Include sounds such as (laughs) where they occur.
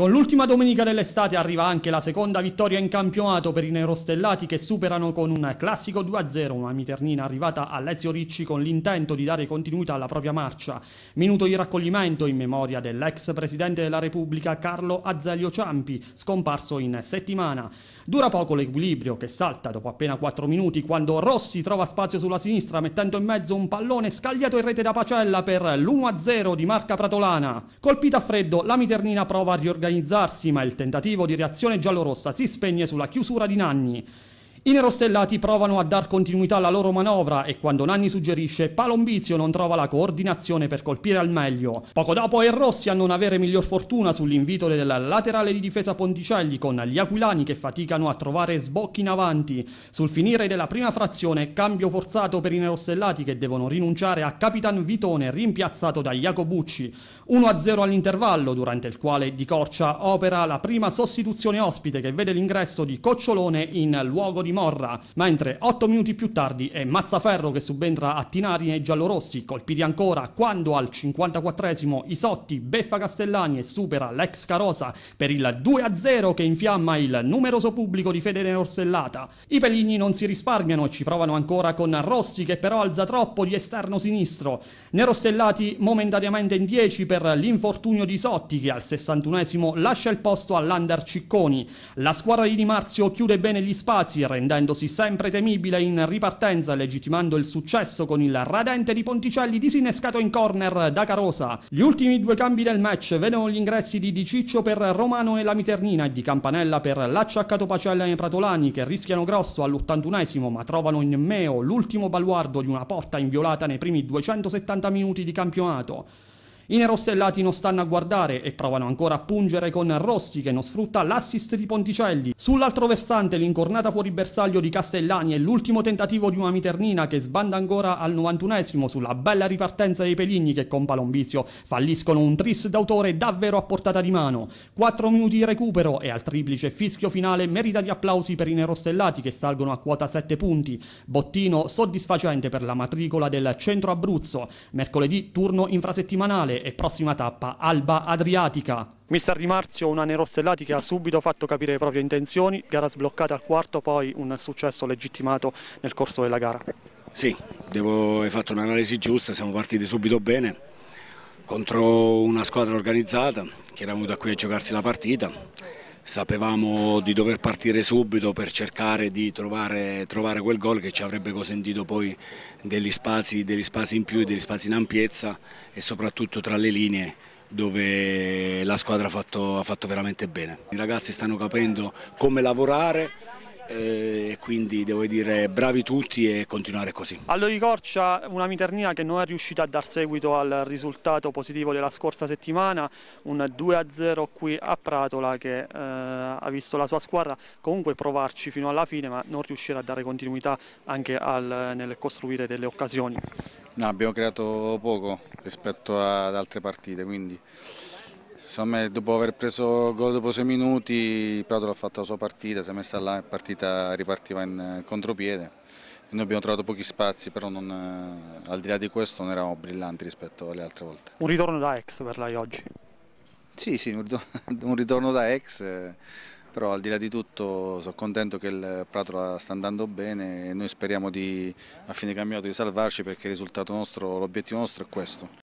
Con l'ultima domenica dell'estate arriva anche la seconda vittoria in campionato per i nerostellati che superano con un classico 2-0 una miternina arrivata a Lezio Ricci con l'intento di dare continuità alla propria marcia. Minuto di raccoglimento in memoria dell'ex presidente della Repubblica Carlo Azzaglio Ciampi, scomparso in settimana. Dura poco l'equilibrio che salta dopo appena 4 minuti quando Rossi trova spazio sulla sinistra mettendo in mezzo un pallone scagliato in rete da Pacella per l'1-0 di Marca Pratolana. Colpita a freddo, la miternina prova a riorganizzare organizzarsi, ma il tentativo di reazione giallorossa si spegne sulla chiusura di Nanni. I nerostellati provano a dar continuità alla loro manovra e quando Nanni suggerisce Palombizio non trova la coordinazione per colpire al meglio. Poco dopo è Rossi a non avere miglior fortuna sull'invito della laterale di difesa Ponticelli con gli aquilani che faticano a trovare sbocchi in avanti. Sul finire della prima frazione cambio forzato per i nerostellati che devono rinunciare a Capitan Vitone rimpiazzato da Jacobucci. 1-0 all'intervallo durante il quale Di Corcia opera la prima sostituzione ospite che vede l'ingresso di Cocciolone in luogo di di Morra, mentre 8 minuti più tardi è Mazzaferro che subentra a Tinari nei giallorossi, colpiti ancora quando al 54esimo Isotti beffa Castellani e supera l'ex Carosa per il 2-0 che infiamma il numeroso pubblico di Fede Rossellata. I Pelligni non si risparmiano e ci provano ancora con Rossi che però alza troppo di esterno sinistro. Nerostellati momentaneamente in 10 per l'infortunio di Isotti che al 61esimo lascia il posto all'Under Cicconi. La squadra di Di Marzio chiude bene gli spazi, e rendendosi sempre temibile in ripartenza legittimando il successo con il radente di Ponticelli disinnescato in corner da Carosa. Gli ultimi due cambi del match vedono gli ingressi di Di Ciccio per Romano e la Miternina e di Campanella per l'acciaccato Pacella e Pratolani che rischiano grosso all'81esimo ma trovano in Meo l'ultimo baluardo di una porta inviolata nei primi 270 minuti di campionato. I nerostellati non stanno a guardare e provano ancora a pungere con Rossi che non sfrutta l'assist di Ponticelli. Sull'altro versante l'incornata fuori bersaglio di Castellani e l'ultimo tentativo di una Miternina che sbanda ancora al 91 sulla bella ripartenza dei Peligni che con Palombizio falliscono un tris d'autore davvero a portata di mano. 4 minuti di recupero e al triplice fischio finale merita gli applausi per i nerostellati che salgono a quota 7 punti. Bottino soddisfacente per la matricola del centro Abruzzo. Mercoledì turno infrasettimanale e prossima tappa Alba Adriatica. Mister Di Marzio, una nerostellati che ha subito fatto capire le proprie intenzioni, gara sbloccata al quarto, poi un successo legittimato nel corso della gara. Sì, devo, hai fatto un'analisi giusta, siamo partiti subito bene contro una squadra organizzata che era venuta qui a giocarsi la partita sapevamo di dover partire subito per cercare di trovare, trovare quel gol che ci avrebbe consentito poi degli spazi, degli spazi in più, degli spazi in ampiezza e soprattutto tra le linee dove la squadra ha fatto, ha fatto veramente bene. I ragazzi stanno capendo come lavorare, eh, quindi devo dire bravi tutti e continuare così. di Corcia una Miternina che non è riuscita a dar seguito al risultato positivo della scorsa settimana, un 2-0 qui a Pratola che eh, ha visto la sua squadra comunque provarci fino alla fine ma non riuscire a dare continuità anche al, nel costruire delle occasioni. No, abbiamo creato poco rispetto ad altre partite, quindi Secondo dopo aver preso gol dopo 6 minuti Prato ha fatto la sua partita, si è messa là, la partita ripartiva in eh, contropiede. E noi abbiamo trovato pochi spazi, però non, eh, al di là di questo non eravamo brillanti rispetto alle altre volte. Un ritorno da ex per lei oggi? Sì, sì, un ritorno, (laughs) un ritorno da ex, eh, però al di là di tutto sono contento che il Prato sta andando bene e noi speriamo di, a fine campionato di salvarci perché il risultato nostro, l'obiettivo nostro è questo.